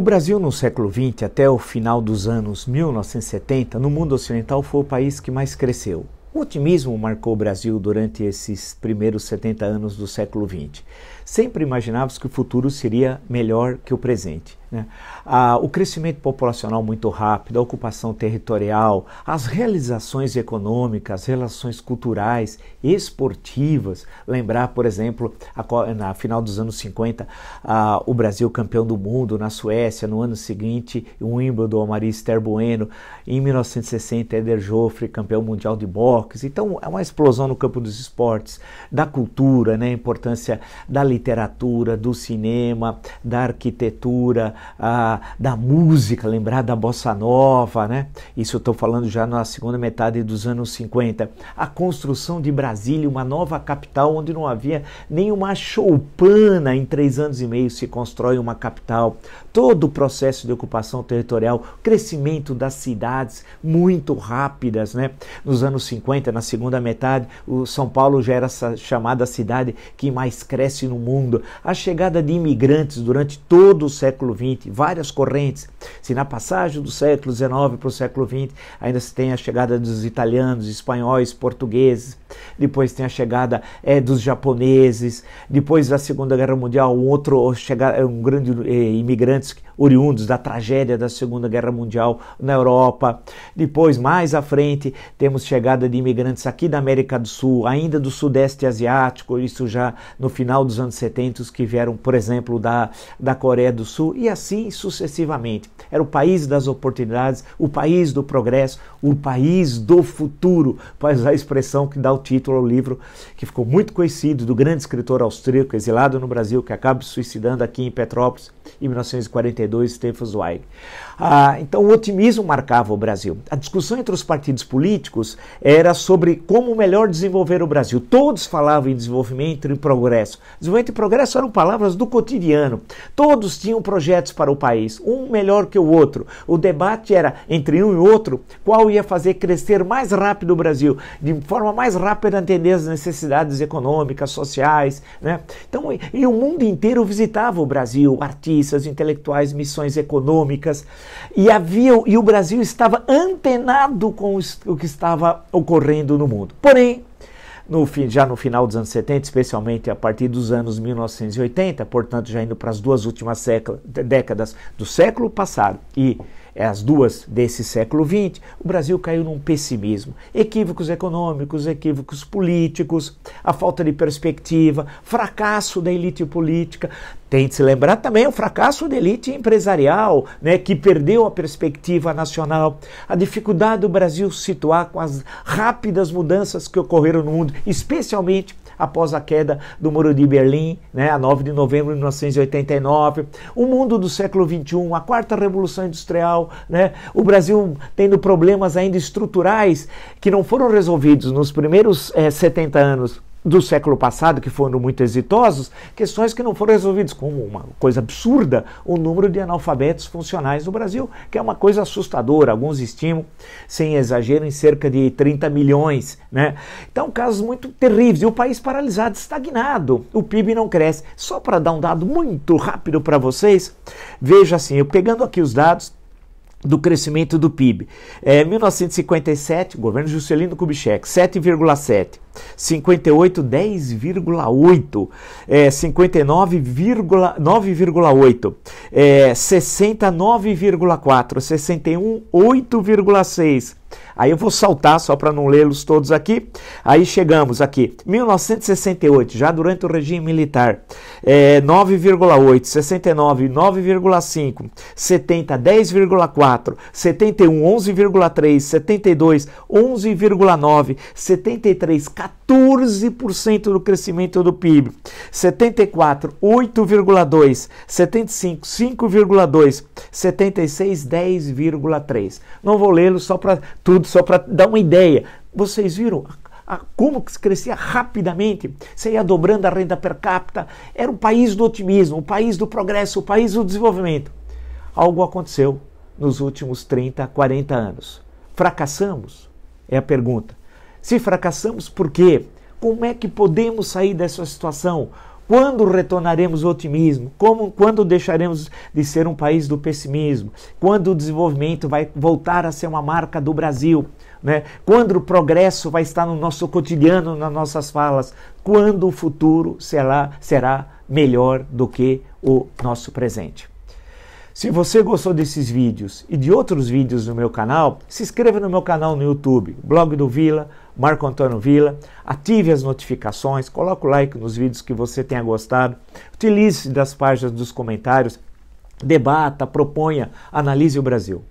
O Brasil, no século XX até o final dos anos 1970, no mundo ocidental foi o país que mais cresceu. O otimismo marcou o Brasil durante esses primeiros 70 anos do século XX. Sempre imaginávamos que o futuro seria melhor que o presente. Né? Ah, o crescimento populacional muito rápido, a ocupação territorial, as realizações econômicas, relações culturais, esportivas. Lembrar, por exemplo, a, na final dos anos 50, ah, o Brasil campeão do mundo na Suécia, no ano seguinte, o Wimbledon, a Maria Esther Bueno, em 1960, Eder Joffre, campeão mundial de boxe. Então, é uma explosão no campo dos esportes, da cultura, né? a importância da literatura, do cinema, da arquitetura ah, da música, lembrar da bossa nova, né? Isso eu estou falando já na segunda metade dos anos 50. A construção de Brasília, uma nova capital onde não havia nenhuma choupana, em três anos e meio se constrói uma capital. Todo o processo de ocupação territorial, crescimento das cidades muito rápidas, né? Nos anos 50, na segunda metade, o São Paulo já era essa chamada cidade que mais cresce no mundo. A chegada de imigrantes durante todo o século XX XX, várias correntes. Se na passagem do século XIX para o século XX ainda se tem a chegada dos italianos, espanhóis, portugueses, depois tem a chegada é, dos japoneses, depois da Segunda Guerra Mundial, um outro chegar, um grande é, imigrantes oriundos da tragédia da Segunda Guerra Mundial na Europa. Depois, mais à frente, temos chegada de imigrantes aqui da América do Sul, ainda do Sudeste Asiático, isso já no final dos anos 70, que vieram, por exemplo, da, da Coreia do Sul, e assim sucessivamente. Era o país das oportunidades, o país do progresso, o país do futuro, para usar a expressão que dá o título ao livro, que ficou muito conhecido, do grande escritor austríaco, exilado no Brasil, que acaba se suicidando aqui em Petrópolis, em 1942 1942, Stefan Zweig. Ah, então, o otimismo marcava o Brasil. A discussão entre os partidos políticos era sobre como melhor desenvolver o Brasil. Todos falavam em desenvolvimento e progresso. Desenvolvimento e progresso eram palavras do cotidiano. Todos tinham projetos para o país, um melhor que o outro. O debate era entre um e outro qual ia fazer crescer mais rápido o Brasil, de forma mais rápida atender as necessidades econômicas, sociais. Né? Então, e o mundo inteiro visitava o Brasil, artistas, intelectuais, missões econômicas, e havia e o Brasil estava antenado com o que estava ocorrendo no mundo. Porém, no fim, já no final dos anos 70, especialmente a partir dos anos 1980, portanto já indo para as duas últimas décadas do século passado e é as duas desse século XX, o Brasil caiu num pessimismo. Equívocos econômicos, equívocos políticos, a falta de perspectiva, fracasso da elite política. Tem de se lembrar também o fracasso da elite empresarial, né, que perdeu a perspectiva nacional, a dificuldade do Brasil se situar com as rápidas mudanças que ocorreram no mundo, especialmente após a queda do Muro de Berlim, né, a 9 de novembro de 1989, o mundo do século XXI, a quarta revolução industrial, né, o Brasil tendo problemas ainda estruturais que não foram resolvidos nos primeiros é, eh, 70 anos do século passado que foram muito exitosos, questões que não foram resolvidas, como uma coisa absurda, o número de analfabetos funcionais no Brasil, que é uma coisa assustadora. Alguns estimam, sem exagero, em cerca de 30 milhões. Né? Então, casos muito terríveis. E o país paralisado, estagnado. O PIB não cresce. Só para dar um dado muito rápido para vocês, veja assim, eu pegando aqui os dados do crescimento do PIB. É, 1957, governo Juscelino Kubitschek, 7,7. 58, 10,8. É, 59, 9,8. É, 60, 9,4. 61, 8,6. Aí eu vou saltar só para não lê-los todos aqui. Aí chegamos aqui, 1968, já durante o regime militar, é, 9,8, 69, 9,5, 70, 10,4, 71, 11,3, 72, 11,9, 73, 14. 14% do crescimento do PIB. 74, 8,2, 75, 5,2, 76, 10,3. Não vou lê-lo só para tudo, só para dar uma ideia. Vocês viram a, a, como que crescia rapidamente? Você ia dobrando a renda per capita. Era o um país do otimismo, o país do progresso, o país do desenvolvimento. Algo aconteceu nos últimos 30, 40 anos. Fracassamos? É a pergunta. Se fracassamos, por quê? Como é que podemos sair dessa situação? Quando retornaremos ao otimismo? Como, quando deixaremos de ser um país do pessimismo? Quando o desenvolvimento vai voltar a ser uma marca do Brasil? Né? Quando o progresso vai estar no nosso cotidiano, nas nossas falas? Quando o futuro será, será melhor do que o nosso presente? Se você gostou desses vídeos e de outros vídeos no meu canal, se inscreva no meu canal no YouTube, Blog do Vila, Marco Antônio Vila, ative as notificações, coloque o like nos vídeos que você tenha gostado, utilize das páginas dos comentários, debata, proponha, analise o Brasil.